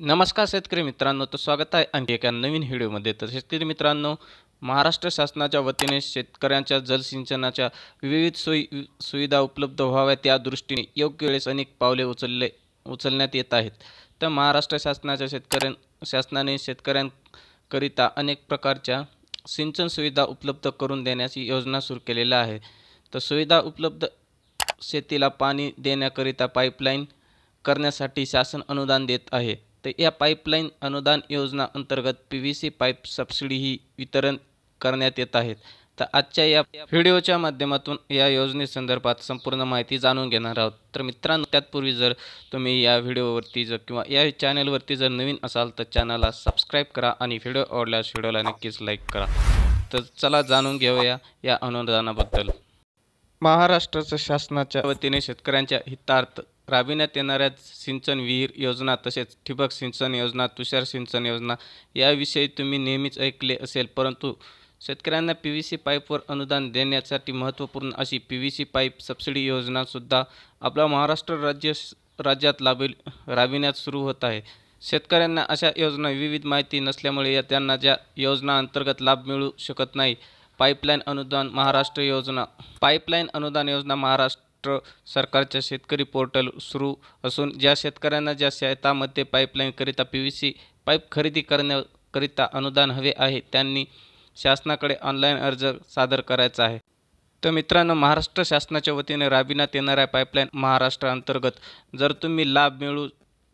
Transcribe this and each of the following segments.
नमस्कार शेतकरी मित्रांनो तर स्वागत आहे आणखी एका नवीन व्हिडिओमध्ये तर शेतकरी मित्रांनो महाराष्ट्र शासनाच्या वतीने शेतकऱ्यांच्या जलसिंचनाच्या विविध सोयी सुविधा उपलब्ध व्हाव्यात त्या दृष्टीने योग्य वेळेस अनेक पावले उचलले उचलण्यात येत आहेत तर महाराष्ट्र शासनाच्या शेतकऱ्यां शासनाने शेतकऱ्यांकरिता अनेक प्रकारच्या सिंचन सुविधा उपलब्ध करून देण्याची योजना सुरू केलेल्या आहे तर सुविधा उपलब्ध शेतीला पाणी देण्याकरिता पाईपलाईन करण्यासाठी शासन अनुदान देत आहे तर या पाईपलाईन अनुदान योजना अंतर्गत पी व्ही सी पाईप सबसिडीही वितरण करण्यात येत आहेत तर आजच्या या व्हिडिओच्या माध्यमातून या योजनेसंदर्भात संपूर्ण माहिती जाणून घेणार आहोत तर मित्रांनो त्यापूर्वी जर तुम्ही या व्हिडिओवरती जर किंवा या चॅनलवरती जर नवीन असाल तर चॅनलला सबस्क्राईब करा आणि व्हिडिओ आवडल्यास व्हिडिओला नक्कीच लाईक करा तर चला जाणून घेऊया या अनुदानाबद्दल महाराष्ट्राच्या शासनाच्या वतीने शेतकऱ्यांच्या हितार्थ राबविण्यात येणाऱ्या सिंचन विहीर योजना तसेच ठिबक सिंचन योजना तुषार सिंचन योजना याविषयी तुम्ही नेहमीच ऐकले असेल परंतु शेतकऱ्यांना पी व्ही सी पाईपवर अनुदान देण्यासाठी महत्त्वपूर्ण अशी P V C pipe subsidy योजनासुद्धा आपला महाराष्ट्र राज्य राज्यात लाभिल राबविण्यात सुरू होत आहे शेतकऱ्यांना अशा योजना विविध माहिती नसल्यामुळे या त्यांना ज्या योजना अंतर्गत लाभ मिळू शकत नाही पाईपलाईन अनुदान महाराष्ट्र योजना पाईपलाईन अनुदान योजना महाराष्ट्र महाराष्ट्र सरकारच्या शेतकरी पोर्टल सुरू असून ज्या शेतकऱ्यांना ज्या शेतामध्ये पाईपलाईनकरिता पी व्ही सी पाईप खरेदी करण्याकरिता अनुदान हवे आहे त्यांनी शासनाकडे ऑनलाईन अर्ज सादर करायचा आहे तर मित्रांनो महाराष्ट्र शासनाच्या वतीने राबविण्यात येणाऱ्या पाईपलाईन महाराष्ट्र अंतर्गत जर तुम्ही लाभ मिळू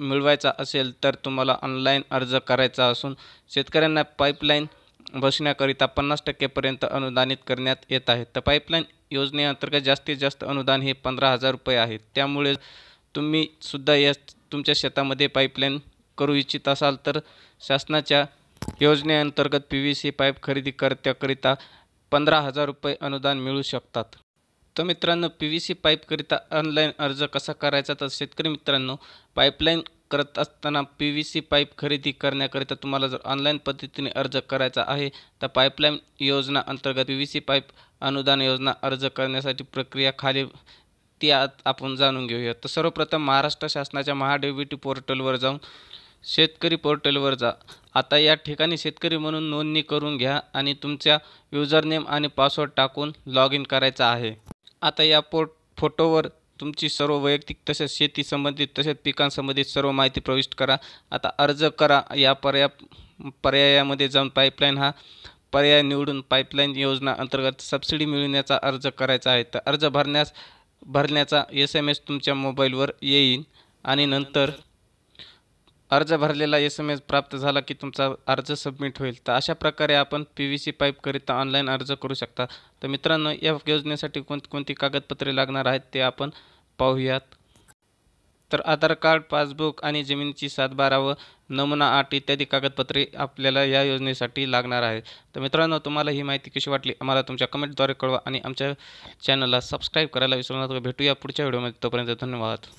मिळवायचा असेल तर तुम्हाला ऑनलाईन अर्ज करायचा असून शेतकऱ्यांना पाईपलाईन बसण्याकरिता पन्नास टक्केपर्यंत अनुदानित करण्यात येत आहे तर पाईपलाईन योजनेअंतर्गत जास्तीत जास्त अनुदान हे पंधरा हजार रुपये आहे त्यामुळे तुम्ही सुद्धा या तुमच्या शेतामध्ये पाईपलाईन करू इच्छित असाल तर शासनाच्या योजनेअंतर्गत पी व्ही सी पाईप खरेदी करत्याकरिता पंधरा हजार रुपये अनुदान मिळू शकतात तर मित्रांनो पी व्ही सी पाईपकरिता ऑनलाईन अर्ज कसा करायचा तर शेतकरी मित्रांनो पाईपलाईन करत असताना पी व्ही सी पाईप खरेदी करण्याकरिता तुम्हाला जर ऑनलाईन पद्धतीने अर्ज करायचा आहे तर पाईपलाईन योजना अंतर्गत पी व्ही सी पाईप अनुदान योजना अर्ज करण्यासाठी प्रक्रिया खाली ती आत आपण जाणून घेऊया तर सर्वप्रथम महाराष्ट्र शासनाच्या महाडेबिटी पोर्टलवर जाऊन शेतकरी पोर्टलवर जा आता या ठिकाणी शेतकरी म्हणून नोंदणी करून घ्या आणि तुमच्या युजरनेम आणि पासवर्ड टाकून लॉग इन करायचा आहे आता या पोर्ट फोटोवर तुमची सर्व वैयक्तिक तसेच शेती संबंधित तसेच पिकांसंबंधित सर्व माहिती प्रविष्ट करा आता अर्ज करा या पर्या पर्यायामध्ये जाऊन पाईपलाईन हा पर्याय निवडून पाईपलाईन योजना अंतर्गत सबसिडी मिळवण्याचा अर्ज करायचा आहे तर अर्ज भरण्यास भरण्याचा एस एम एस तुमच्या मोबाईलवर येईल आणि नंतर अर्ज भरलेला एस एम एस प्राप्त झाला की तुमचा अर्ज सबमिट होईल तर अशा प्रकारे आपण पी व्ही सी पाईपकरिता ऑनलाईन अर्ज करू शकता तर मित्रांनो या योजनेसाठी कोणकोणती कागदपत्रे लागणार आहेत ते आपण पाहूयात तर आधार कार्ड पासबुक आणि जमिनीची सातबारा व नमुना आठ इत्यादी कागदपत्रे आपल्याला या योजनेसाठी लागणार आहेत तर मित्रांनो तुम्हाला ही माहिती कशी वाटली आम्हाला तुमच्या कमेंटद्वारे कळवा आणि आमच्या चॅनलला सबस्क्राईब करायला विसरू नका भेटूया पुढच्या व्हिडिओमध्ये तोपर्यंत धन्यवाद